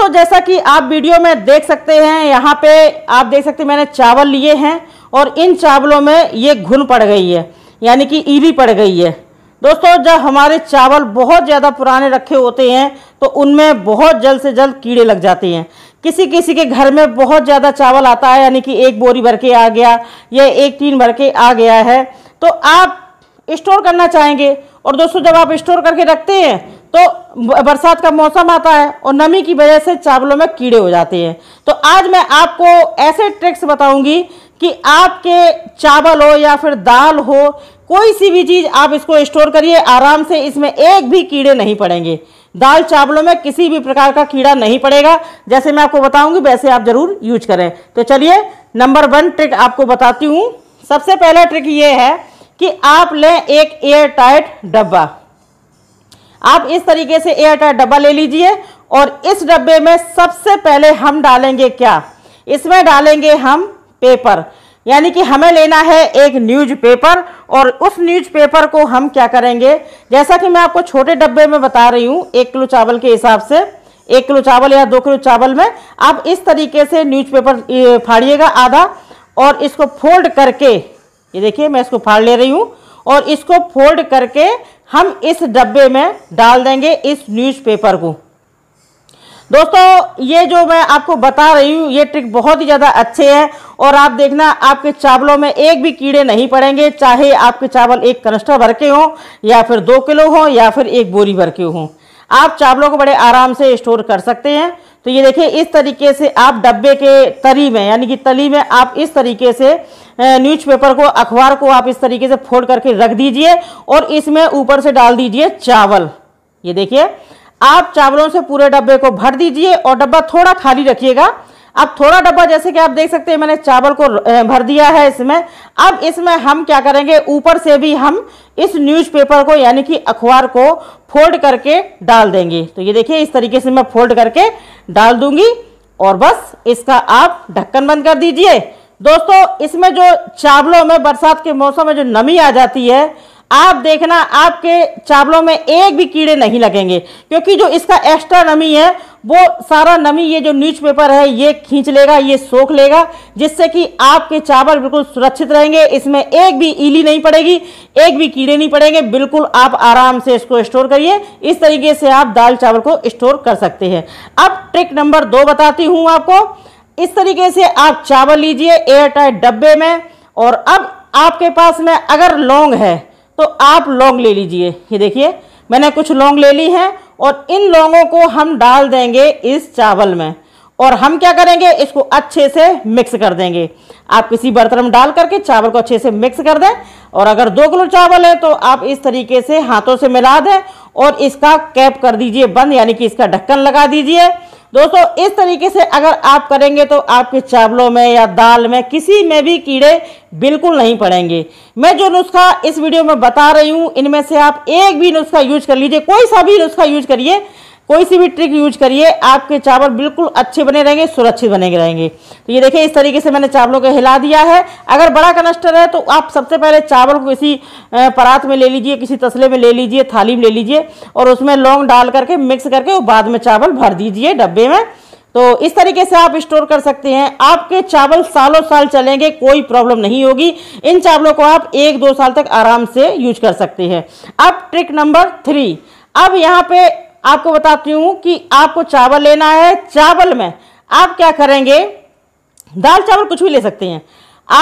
दोस्तों जैसा कि आप वीडियो में देख सकते हैं यहाँ पे आप देख सकते हैं मैंने चावल लिए हैं और इन चावलों में ये घुन पड़ गई है यानी कि ईली पड़ गई है दोस्तों जब हमारे चावल बहुत ज़्यादा पुराने रखे होते हैं तो उनमें बहुत जल्द से जल्द कीड़े लग जाते हैं किसी किसी के घर में बहुत ज़्यादा चावल आता है यानी कि एक बोरी भर के आ गया या एक टीन भर के आ गया है तो आप स्टोर करना चाहेंगे और दोस्तों जब आप स्टोर करके रखते हैं तो बरसात का मौसम आता है और नमी की वजह से चावलों में कीड़े हो जाते हैं तो आज मैं आपको ऐसे ट्रिक्स बताऊंगी कि आपके चावल हो या फिर दाल हो कोई सी भी चीज़ आप इसको स्टोर करिए आराम से इसमें एक भी कीड़े नहीं पड़ेंगे दाल चावलों में किसी भी प्रकार का कीड़ा नहीं पड़ेगा जैसे मैं आपको बताऊंगी वैसे आप ज़रूर यूज करें तो चलिए नंबर वन ट्रिक आपको बताती हूँ सबसे पहला ट्रिक ये है कि आप लें एक एयर टाइट डब्बा आप इस तरीके से एयर टाइट डब्बा ले लीजिए और इस डब्बे में सबसे पहले हम डालेंगे क्या इसमें डालेंगे हम पेपर यानी कि हमें लेना है एक न्यूज पेपर और उस न्यूज पेपर को हम क्या करेंगे जैसा कि मैं आपको छोटे डब्बे में बता रही हूँ एक किलो चावल के हिसाब से एक किलो चावल या दो किलो चावल में आप इस तरीके से न्यूज़पेपर फाड़िएगा आधा और इसको फोल्ड करके ये देखिए मैं इसको फाड़ ले रही हूँ और इसको फोल्ड करके हम इस डब्बे में डाल देंगे इस न्यूज़पेपर को दोस्तों ये जो मैं आपको बता रही हूँ ये ट्रिक बहुत ही ज़्यादा अच्छे है और आप देखना आपके चावलों में एक भी कीड़े नहीं पड़ेंगे चाहे आपके चावल एक कनस्टर भर के हों या फिर दो किलो हों या फिर एक बोरी भर के हों आप चावलों को बड़े आराम से स्टोर कर सकते हैं तो ये देखिए इस तरीके से आप डब्बे के तरी में यानी कि तली में आप इस तरीके से न्यूज़पेपर को अखबार को आप इस तरीके से फोल्ड करके रख दीजिए और इसमें ऊपर से डाल दीजिए चावल ये देखिए आप चावलों से पूरे डब्बे को भर दीजिए और डब्बा थोड़ा खाली रखिएगा अब थोड़ा डब्बा जैसे कि आप देख सकते हैं मैंने चावल को भर दिया है इसमें अब इसमें हम क्या करेंगे ऊपर से भी हम इस न्यूज़पेपर को यानी कि अखबार को फोल्ड करके डाल देंगे तो ये देखिए इस तरीके से मैं फोल्ड करके डाल दूंगी और बस इसका आप ढक्कन बंद कर दीजिए दोस्तों इसमें जो चावलों में बरसात के मौसम में जो नमी आ जाती है आप देखना आपके चावलों में एक भी कीड़े नहीं लगेंगे क्योंकि जो इसका एक्स्ट्रा नमी है वो सारा नमी ये जो न्यूज पेपर है ये खींच लेगा ये सोख लेगा जिससे कि आपके चावल बिल्कुल सुरक्षित रहेंगे इसमें एक भी ईली नहीं पड़ेगी एक भी कीड़े नहीं पड़ेंगे बिल्कुल आप आराम से इसको स्टोर करिए इस तरीके से आप दाल चावल को स्टोर कर सकते हैं अब ट्रिक नंबर दो बताती हूँ आपको इस तरीके से आप चावल लीजिए एयर टाइट डब्बे में और अब आपके पास में अगर लौंग है तो आप लौंग ले लीजिए ये देखिए मैंने कुछ लौंग ले ली है और इन लौंगों को हम डाल देंगे इस चावल में और हम क्या करेंगे इसको अच्छे से मिक्स कर देंगे आप किसी बर्तन में डाल करके चावल को अच्छे से मिक्स कर दें और अगर दो किलो चावल है तो आप इस तरीके से हाथों से मिला दें और इसका कैप कर दीजिए बंद यानी कि इसका ढक्कन लगा दीजिए दोस्तों इस तरीके से अगर आप करेंगे तो आपके चावलों में या दाल में किसी में भी कीड़े बिल्कुल नहीं पड़ेंगे मैं जो नुस्खा इस वीडियो में बता रही हूँ इनमें से आप एक भी नुस्खा यूज कर लीजिए कोई सा भी नुस्खा यूज करिए कोई सी भी ट्रिक यूज करिए आपके चावल बिल्कुल अच्छे बने रहेंगे सुरक्षित बने रहेंगे तो ये देखिए इस तरीके से मैंने चावलों को हिला दिया है अगर बड़ा कनस्टर है तो आप सबसे पहले चावल को किसी परात में ले लीजिए किसी तसले में ले लीजिए थाली में ले लीजिए और उसमें लौंग डाल करके मिक्स करके और बाद में चावल भर दीजिए डब्बे में तो इस तरीके से आप स्टोर कर सकते हैं आपके चावल सालों साल चलेंगे कोई प्रॉब्लम नहीं होगी इन चावलों को आप एक दो साल तक आराम से यूज कर सकते हैं अब ट्रिक नंबर थ्री अब यहाँ पे आपको बताती हूँ कि आपको चावल लेना है चावल में आप क्या करेंगे दाल चावल कुछ भी ले सकते हैं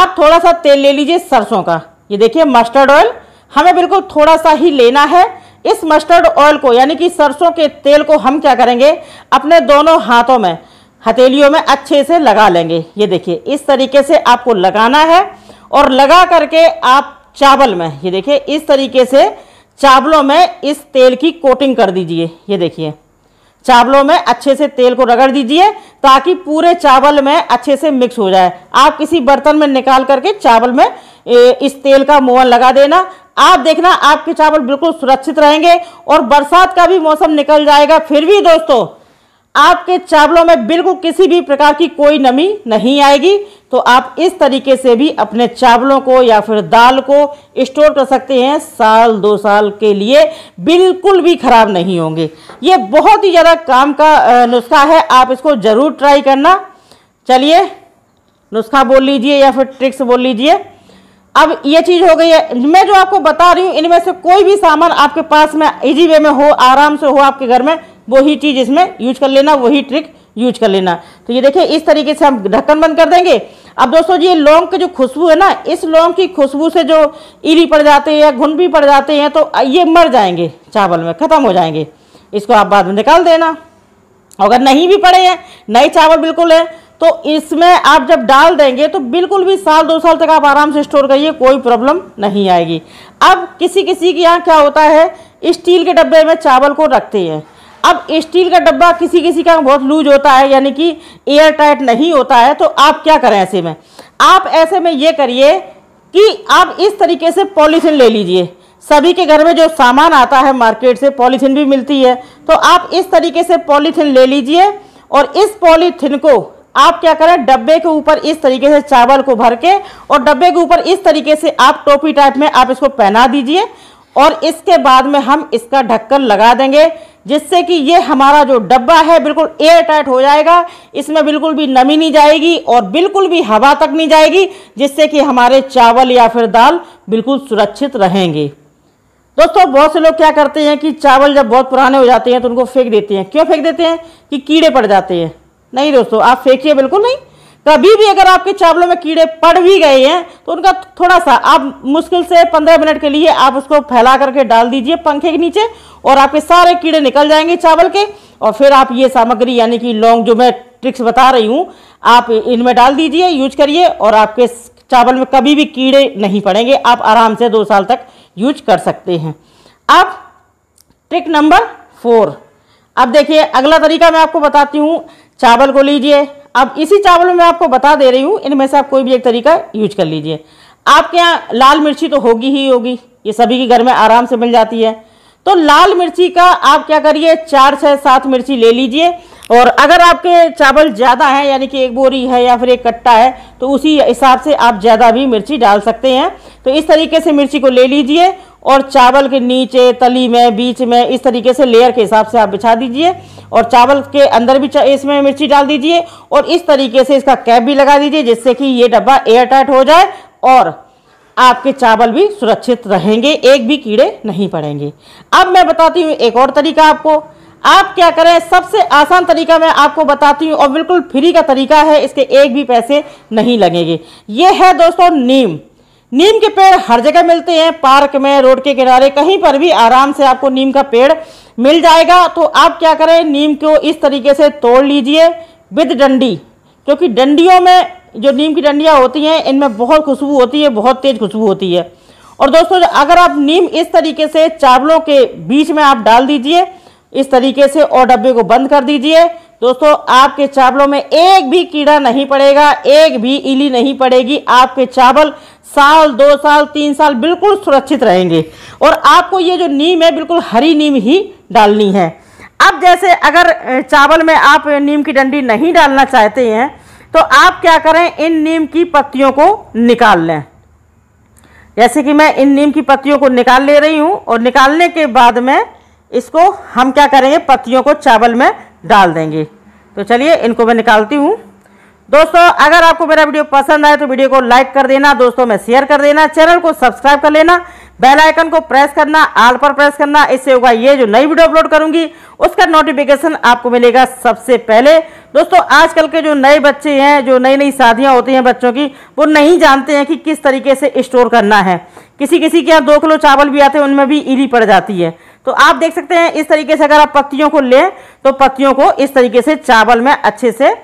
आप थोड़ा सा तेल ले लीजिए सरसों का ये देखिए मस्टर्ड ऑयल हमें बिल्कुल थोड़ा सा ही लेना है इस मस्टर्ड ऑयल को यानी कि सरसों के तेल को हम क्या करेंगे अपने दोनों हाथों में हथेलियों में अच्छे से लगा लेंगे ये देखिए इस तरीके से आपको लगाना है और लगा करके आप चावल में ये देखिए इस तरीके से चावलों में इस तेल की कोटिंग कर दीजिए ये देखिए चावलों में अच्छे से तेल को रगड़ दीजिए ताकि पूरे चावल में अच्छे से मिक्स हो जाए आप किसी बर्तन में निकाल करके चावल में इस तेल का मोहन लगा देना आप देखना आपके चावल बिल्कुल सुरक्षित रहेंगे और बरसात का भी मौसम निकल जाएगा फिर भी दोस्तों आपके चावलों में बिल्कुल किसी भी प्रकार की कोई नमी नहीं आएगी तो आप इस तरीके से भी अपने चावलों को या फिर दाल को स्टोर कर सकते हैं साल दो साल के लिए बिल्कुल भी ख़राब नहीं होंगे ये बहुत ही ज़्यादा काम का नुस्खा है आप इसको ज़रूर ट्राई करना चलिए नुस्खा बोल लीजिए या फिर ट्रिक्स बोल लीजिए अब ये चीज़ हो गई है मैं जो आपको बता रही हूँ इनमें से कोई भी सामान आपके पास में इजी वे में हो आराम से हो आपके घर में वही चीज़ इसमें यूज कर लेना वही ट्रिक यूज कर लेना तो ये देखिए इस तरीके से हम ढक्कन बंद कर देंगे अब दोस्तों ये लौंग की जो खुशबू है ना इस लौंग की खुशबू से जो ईली पड़ जाते हैं या घुन भी पड़ जाते हैं तो ये मर जाएंगे चावल में ख़त्म हो जाएंगे इसको आप बाद में निकाल देना अगर नहीं भी पड़े हैं नए चावल बिल्कुल है तो इसमें आप जब डाल देंगे तो बिल्कुल भी साल दो साल तक आप आराम से स्टोर करिए कोई प्रॉब्लम नहीं आएगी अब किसी किसी के यहाँ क्या होता है स्टील के डब्बे में चावल को रखते हैं अब स्टील का डब्बा किसी किसी का बहुत लूज होता है यानी कि एयर टाइट नहीं होता है तो आप क्या करें ऐसे में आप ऐसे में ये करिए कि आप इस तरीके से पॉलीथिन ले लीजिए सभी के घर में जो सामान आता है मार्केट से पॉलीथिन भी मिलती है तो आप इस तरीके से पॉलीथिन ले लीजिए और इस पॉलीथिन को आप क्या करें डब्बे के ऊपर इस तरीके से चावल को भर के और डब्बे के ऊपर इस तरीके से आप टोपी टाइप में आप इसको पहना दीजिए और इसके बाद में हम इसका ढक्कन लगा देंगे जिससे कि ये हमारा जो डब्बा है बिल्कुल एयर टाइट हो जाएगा इसमें बिल्कुल भी नमी नहीं जाएगी और बिल्कुल भी हवा तक नहीं जाएगी जिससे कि हमारे चावल या फिर दाल बिल्कुल सुरक्षित रहेंगे दोस्तों बहुत से लोग क्या करते हैं कि चावल जब बहुत पुराने हो जाते हैं तो उनको फेंक देते हैं क्यों फेंक देते हैं कि कीड़े पड़ जाते हैं नहीं दोस्तों आप फेंकिए बिल्कुल नहीं कभी तो भी अगर आपके चावलों में कीड़े पड़ भी गए हैं तो उनका थोड़ा सा आप मुश्किल से पंद्रह मिनट के लिए आप उसको फैला करके डाल दीजिए पंखे के नीचे और आपके सारे कीड़े निकल जाएंगे चावल के और फिर आप ये सामग्री यानी कि लौंग जो मैं ट्रिक्स बता रही हूँ आप इनमें डाल दीजिए यूज करिए और आपके चावल में कभी भी कीड़े नहीं पड़ेंगे आप आराम से दो साल तक यूज कर सकते हैं अब ट्रिक नंबर फोर अब देखिए अगला तरीका मैं आपको बताती हूँ चावल को लीजिए अब इसी चावल में मैं आपको बता दे रही हूँ इनमें से आप कोई भी एक तरीका यूज कर लीजिए आपके यहाँ लाल मिर्ची तो होगी ही होगी ये सभी के घर में आराम से मिल जाती है तो लाल मिर्ची का आप क्या करिए चार छः सात मिर्ची ले लीजिए और अगर आपके चावल ज़्यादा हैं यानी कि एक बोरी है या फिर एक कट्टा है तो उसी हिसाब से आप ज़्यादा भी मिर्ची डाल सकते हैं तो इस तरीके से मिर्ची को ले लीजिए और चावल के नीचे तली में बीच में इस तरीके से लेयर के हिसाब से आप बिछा दीजिए और चावल के अंदर भी इसमें मिर्ची डाल दीजिए और इस तरीके से इसका कैप भी लगा दीजिए जिससे कि ये डब्बा एयर टाइट हो जाए और आपके चावल भी सुरक्षित रहेंगे एक भी कीड़े नहीं पड़ेंगे अब मैं बताती हूँ एक और तरीका आपको आप क्या करें सबसे आसान तरीका मैं आपको बताती हूँ और बिल्कुल फ्री का तरीका है इसके एक भी पैसे नहीं लगेंगे ये है दोस्तों नीम नीम के पेड़ हर जगह मिलते हैं पार्क में रोड के किनारे कहीं पर भी आराम से आपको नीम का पेड़ मिल जाएगा तो आप क्या करें नीम को इस तरीके से तोड़ लीजिए विद डंडी क्योंकि डंडियों में जो नीम की डंडियाँ होती हैं इनमें बहुत खुशबू होती है बहुत तेज़ खुशबू होती है और दोस्तों अगर आप नीम इस तरीके से चावलों के बीच में आप डाल दीजिए इस तरीके से और डब्बे को बंद कर दीजिए दोस्तों आपके चावलों में एक भी कीड़ा नहीं पड़ेगा एक भी इली नहीं पड़ेगी आपके चावल साल दो साल तीन साल बिल्कुल सुरक्षित रहेंगे और आपको ये जो नीम है बिल्कुल हरी नीम ही डालनी है अब जैसे अगर चावल में आप नीम की डंडी नहीं डालना चाहते हैं तो आप क्या करें इन नीम की पत्तियों को निकाल लें जैसे कि मैं इन नीम की पत्तियों को निकाल ले रही हूँ और निकालने के बाद में इसको हम क्या करेंगे पत्तियों को चावल में डाल देंगे तो चलिए इनको मैं निकालती हूँ दोस्तों अगर आपको मेरा वीडियो पसंद आए तो वीडियो को लाइक कर देना दोस्तों में शेयर कर देना चैनल को सब्सक्राइब कर लेना बेल आइकन को प्रेस करना आल पर प्रेस करना इससे होगा ये जो नई वीडियो अपलोड करूंगी उसका नोटिफिकेशन आपको मिलेगा सबसे पहले दोस्तों आजकल के जो नए बच्चे हैं जो नई नई शादियां होती हैं बच्चों की वो नहीं जानते हैं कि किस तरीके से स्टोर करना है किसी किसी के यहाँ दो किलो चावल भी आते हैं उनमें भी ईली पड़ जाती है तो आप देख सकते हैं इस तरीके से अगर आप पत्तियों को लें तो पत्तियों को इस तरीके से चावल में अच्छे से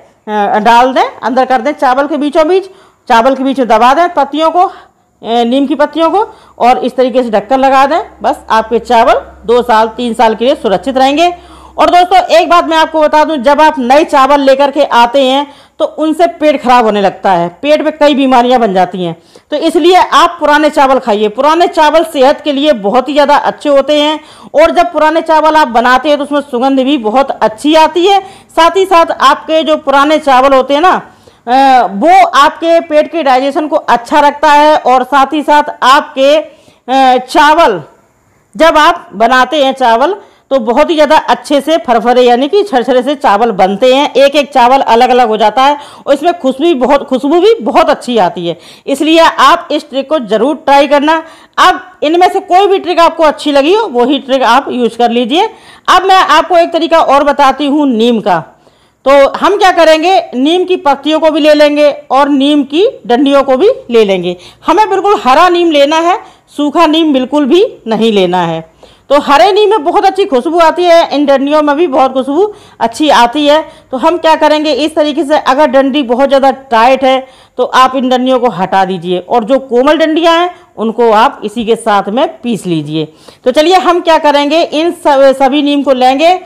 डाल दें अंदर कर दें चावल के बीचों बीच चावल के बीच में दबा दें पत्तियों को नीम की पत्तियों को और इस तरीके से ढक्कन लगा दें बस आपके चावल दो साल तीन साल के लिए सुरक्षित रहेंगे और दोस्तों एक बात मैं आपको बता दूं जब आप नए चावल लेकर के आते हैं तो उनसे पेट खराब होने लगता है पेट में कई बीमारियां बन जाती हैं तो इसलिए आप पुराने चावल खाइए पुराने चावल सेहत के लिए बहुत ही ज़्यादा अच्छे होते हैं और जब पुराने चावल आप बनाते हैं तो उसमें सुगंध भी बहुत अच्छी आती है साथ ही साथ आपके जो पुराने चावल होते हैं ना वो आपके पेट के डाइजेशन को अच्छा रखता है और साथ ही साथ आपके चावल जब आप बनाते हैं चावल तो बहुत ही ज़्यादा अच्छे से फरफरे यानी कि छरछरे से चावल बनते हैं एक एक चावल अलग अलग हो जाता है और इसमें खुशबू बहुत खुशबू भी बहुत अच्छी आती है इसलिए आप इस ट्रिक को ज़रूर ट्राई करना अब इनमें से कोई भी ट्रिक आपको अच्छी लगी हो वही ट्रिक आप यूज कर लीजिए अब मैं आपको एक तरीका और बताती हूँ नीम का तो हम क्या करेंगे नीम की पत्तियों को भी ले लेंगे और नीम की डंडियों को भी ले लेंगे हमें बिल्कुल हरा नीम लेना है सूखा नीम बिल्कुल भी नहीं लेना है तो हरे नीम में बहुत अच्छी खुशबू आती है इन डंडियों में भी बहुत खुशबू अच्छी आती है तो हम क्या करेंगे इस तरीके से अगर डंडी बहुत ज़्यादा टाइट है तो आप इन डंडियों को हटा दीजिए और जो कोमल डंडियाँ हैं उनको आप इसी के साथ में पीस लीजिए तो चलिए हम क्या करेंगे इन सब सभी नीम को लेंगे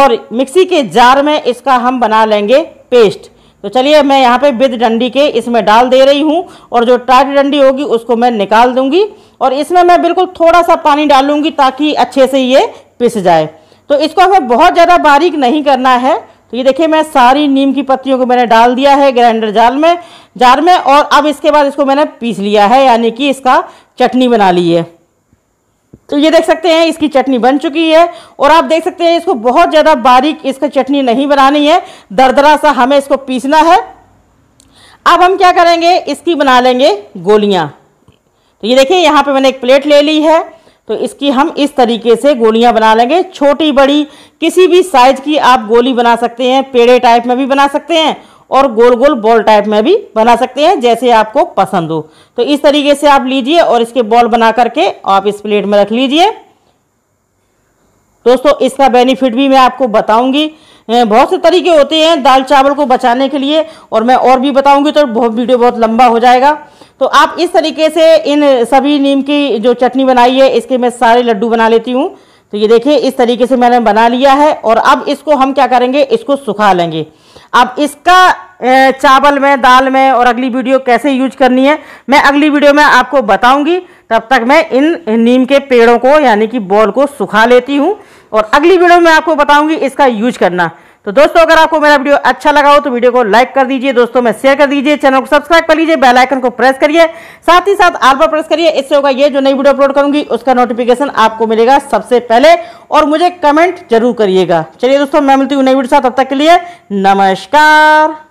और मिक्सी के जार में इसका हम बना लेंगे पेस्ट तो चलिए मैं यहाँ पे बिद डंडी के इसमें डाल दे रही हूँ और जो टाइट डंडी होगी उसको मैं निकाल दूंगी और इसमें मैं बिल्कुल थोड़ा सा पानी डालूंगी ताकि अच्छे से ये पिस जाए तो इसको हमें बहुत ज़्यादा बारीक नहीं करना है तो ये देखिए मैं सारी नीम की पत्तियों को मैंने डाल दिया है ग्राइंडर जाल में जार में और अब इसके बाद इसको मैंने पीस लिया है यानी कि इसका चटनी बना ली है तो ये देख सकते हैं इसकी चटनी बन चुकी है और आप देख सकते हैं इसको बहुत ज़्यादा बारीक इसका चटनी नहीं बनानी है दरदरा सा हमें इसको पीसना है अब हम क्या करेंगे इसकी बना लेंगे गोलियाँ तो ये देखिए यहाँ पे मैंने एक प्लेट ले ली है तो इसकी हम इस तरीके से गोलियां बना लेंगे छोटी बड़ी किसी भी साइज की आप गोली बना सकते हैं पेड़े टाइप में भी बना सकते हैं और गोल गोल बॉल टाइप में भी बना सकते हैं जैसे आपको पसंद हो तो इस तरीके से आप लीजिए और इसके बॉल बना करके आप इस प्लेट में रख लीजिए दोस्तों इसका बेनिफिट भी मैं आपको बताऊंगी बहुत से तरीके होते हैं दाल चावल को बचाने के लिए और मैं और भी बताऊंगी तो बहुत वीडियो बहुत लंबा हो जाएगा तो आप इस तरीके से इन सभी नीम की जो चटनी बनाई है इसके मैं सारे लड्डू बना लेती हूँ तो ये देखिए इस तरीके से मैंने बना लिया है और अब इसको हम क्या करेंगे इसको सुखा लेंगे अब इसका चावल में दाल में और अगली वीडियो कैसे यूज करनी है मैं अगली वीडियो में आपको बताऊंगी तब तक मैं इन नीम के पेड़ों को यानी कि बॉल को सुखा लेती हूँ और अगली वीडियो में आपको बताऊंगी इसका यूज करना तो दोस्तों अगर आपको मेरा वीडियो अच्छा लगा हो तो वीडियो को लाइक कर दीजिए दोस्तों में शेयर कर दीजिए चैनल को सब्सक्राइब कर लीजिए बेल आइकन को प्रेस करिए साथ ही साथ आल पर प्रेस करिए इससे होगा ये जो नई वीडियो अपलोड करूंगी उसका नोटिफिकेशन आपको मिलेगा सबसे पहले और मुझे कमेंट जरूर करिएगा चलिए दोस्तों मैं मिलती हूँ नई वीडियो साथ तब तक के लिए नमस्कार